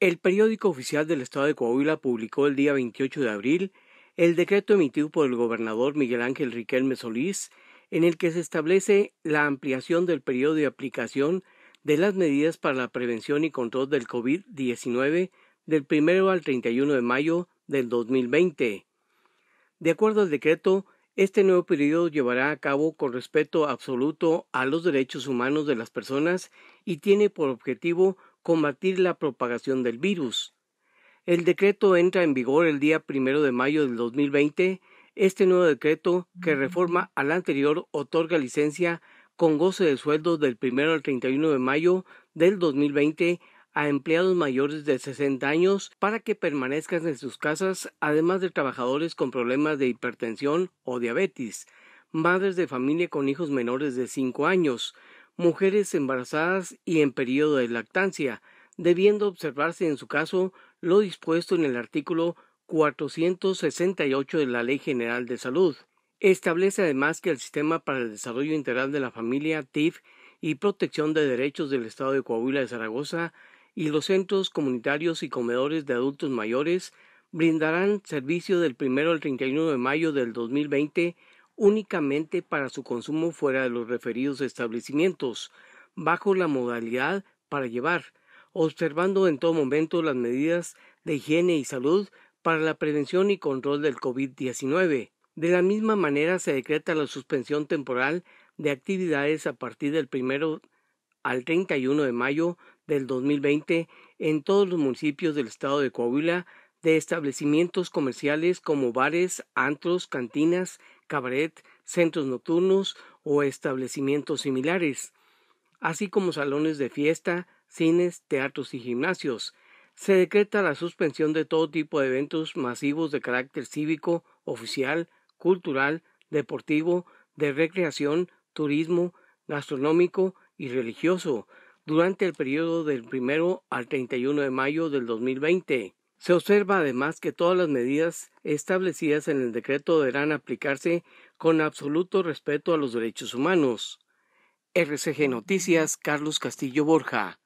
El periódico oficial del Estado de Coahuila publicó el día 28 de abril el decreto emitido por el gobernador Miguel Ángel Riquelme Solís, en el que se establece la ampliación del periodo de aplicación de las medidas para la prevención y control del COVID-19 del 1 al 31 de mayo del 2020. De acuerdo al decreto, este nuevo periodo llevará a cabo con respeto absoluto a los derechos humanos de las personas y tiene por objetivo combatir la propagación del virus. El decreto entra en vigor el día primero de mayo del 2020. Este nuevo decreto, que reforma al anterior, otorga licencia con goce de sueldo del primero al 31 de mayo del 2020 a empleados mayores de 60 años para que permanezcan en sus casas, además de trabajadores con problemas de hipertensión o diabetes, madres de familia con hijos menores de 5 años, mujeres embarazadas y en periodo de lactancia, debiendo observarse en su caso lo dispuesto en el artículo 468 de la Ley General de Salud. Establece además que el Sistema para el Desarrollo Integral de la Familia, TIF, y Protección de Derechos del Estado de Coahuila de Zaragoza y los centros comunitarios y comedores de adultos mayores brindarán servicio del 1 al 31 de mayo del 2020 únicamente para su consumo fuera de los referidos establecimientos, bajo la modalidad para llevar, observando en todo momento las medidas de higiene y salud para la prevención y control del COVID-19. De la misma manera se decreta la suspensión temporal de actividades a partir del primero al 31 de mayo del 2020 en todos los municipios del estado de Coahuila de establecimientos comerciales como bares, antros, cantinas, cabaret, centros nocturnos o establecimientos similares, así como salones de fiesta, cines, teatros y gimnasios. Se decreta la suspensión de todo tipo de eventos masivos de carácter cívico, oficial, cultural, deportivo, de recreación, turismo, gastronómico y religioso durante el periodo del primero al 31 de mayo del 2020. Se observa además que todas las medidas establecidas en el decreto deberán aplicarse con absoluto respeto a los derechos humanos. RCG mm, Noticias, Carlos Castillo Borja.